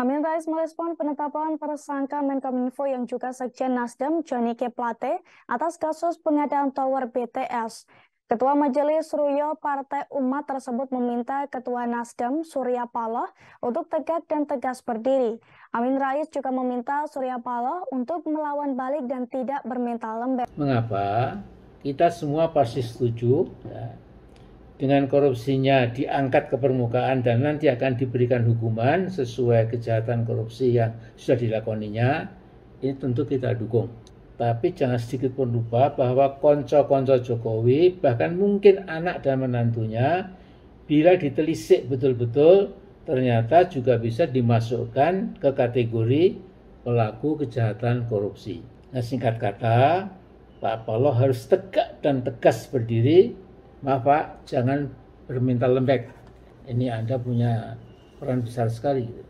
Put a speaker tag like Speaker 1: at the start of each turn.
Speaker 1: Amin Rais merespon penetapan tersangka Menkominfo yang juga Sekjen Nasdem Johnny K. Plate atas kasus pengadaan tower BTS. Ketua Majelis Ruyo Partai Umat tersebut meminta Ketua Nasdem Surya Paloh untuk tegak dan tegas berdiri. Amin Rais juga meminta Surya Paloh untuk melawan balik dan tidak bermental lembek.
Speaker 2: Mengapa? Kita semua pasti setuju ya dengan korupsinya diangkat ke permukaan dan nanti akan diberikan hukuman sesuai kejahatan korupsi yang sudah dilakoninya, ini tentu kita dukung. Tapi jangan sedikit pun lupa bahwa konco-konco Jokowi, bahkan mungkin anak dan menantunya, bila ditelisik betul-betul, ternyata juga bisa dimasukkan ke kategori pelaku kejahatan korupsi. Nah singkat kata, Pak Paloh harus tegak dan tegas berdiri maaf Pak, jangan berminta lembek. Ini Anda punya peran besar sekali.